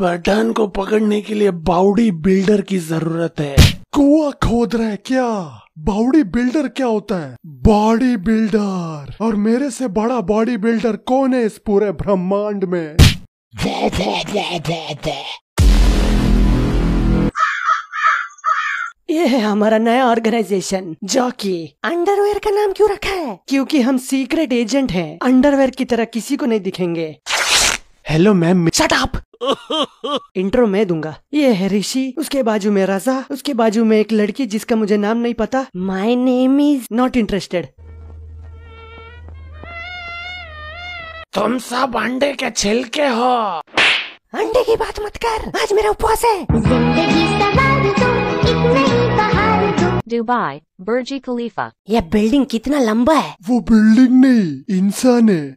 पठान को पकड़ने के लिए बाउडी बिल्डर की जरूरत है कुआ खोद रहा है क्या बाउडी बिल्डर क्या होता है बॉडी बिल्डर और मेरे से बड़ा बॉडी बिल्डर कौन है इस पूरे ब्रह्मांड में वा, वा, वा, ये है हमारा नया ऑर्गेनाइजेशन जो कि अंडरवेयर का नाम क्यों रखा है क्योंकि हम सीक्रेट एजेंट हैं अंडरवेयर की तरह किसी को नहीं दिखेंगे hello ma'am shut up intro मैं दूंगा ये है ऋषि उसके बाजू में राजा उसके बाजू में एक लड़की जिसका मुझे नाम नहीं पता my name is not interested तुम सब अंडे के छिलके हो अंडे की बात मत कर आज मेरा उपवास है दुबई बर्जी खलीफा यह बिल्डिंग कितना लंबा है वो बिल्डिंग नहीं इंसान है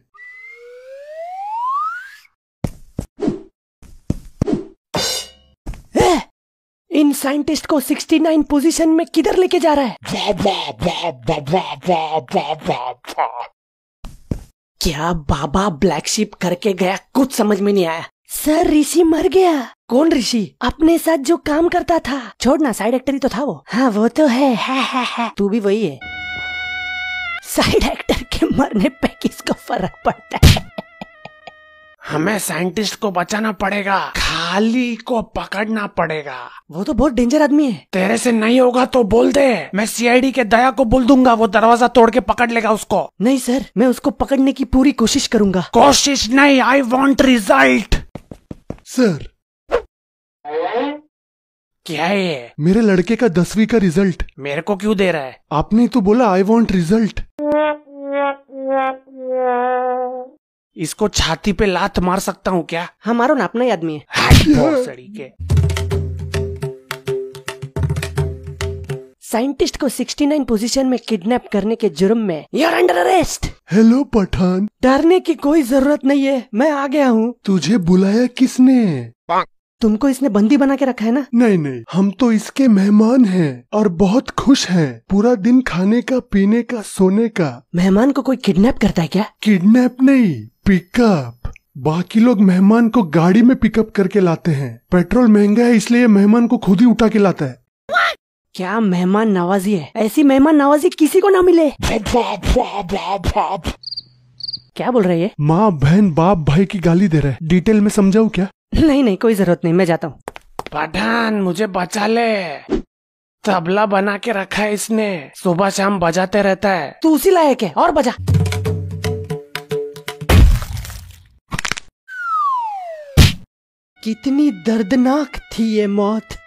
इन साइंटिस्ट को 69 पोजीशन में किधर लेके जा रहा है क्या बाबा ब्लैक शिप करके गया कुछ समझ में नहीं आया सर ऋषि मर गया कौन ऋषि अपने साथ जो काम करता था छोड़ना साइड एक्टर ही तो था वो हाँ वो तो है हा, हा, हा। तू भी वही है साइड एक्टर के मरने पे किसको फर्क पड़ता है हमें साइंटिस्ट को बचाना पड़ेगा खाली को पकड़ना पड़ेगा वो तो बहुत डेंजर आदमी है तेरे से नहीं होगा तो बोल दे मैं सीआईडी के दया को बोल दूंगा वो दरवाजा तोड़ के पकड़ लेगा उसको नहीं सर मैं उसको पकड़ने की पूरी कोशिश करूंगा कोशिश नहीं आई वॉन्ट रिजल्ट सर क्या है ये मेरे लड़के का दसवीं का रिजल्ट मेरे को क्यों दे रहा है आपने तो बोला आई वॉन्ट रिजल्ट इसको छाती पे लात मार सकता हूँ क्या हमारो ना अपना ही आदमी है हाँ के साइंटिस्ट को 69 पोजीशन में किडनैप करने के जुर्म में you're under arrest hello Pathan डरने की कोई जरूरत नहीं है मैं आ गया हूँ तुझे बुलाया किसने तुमको इसने बंदी बना के रखा है ना नहीं नहीं हम तो इसके मेहमान हैं और बहुत खुश हैं पूरा दिन खाने का पीने का सोने का मेहमान को कोई किडनैप करता है क्या किडनैप नहीं पिकअप बाकी लोग मेहमान को गाड़ी में पिकअप करके लाते हैं पेट्रोल महंगा है इसलिए मेहमान को खुद ही उठा के लाता है क्या मेहमान नवाजी है ऐसी मेहमान नवाजी किसी को ना मिले क्या बोल रही है माँ बहन बाप भाई की गाली दे रहे डिटेल में समझाऊ क्या नहीं नहीं कोई जरूरत नहीं मैं जाता हूँ पठान मुझे बचा ले तबला बना के रखा है इसने सुबह शाम बजाते रहता है तू उसी लायक है और बजा कितनी दर्दनाक थी ये मौत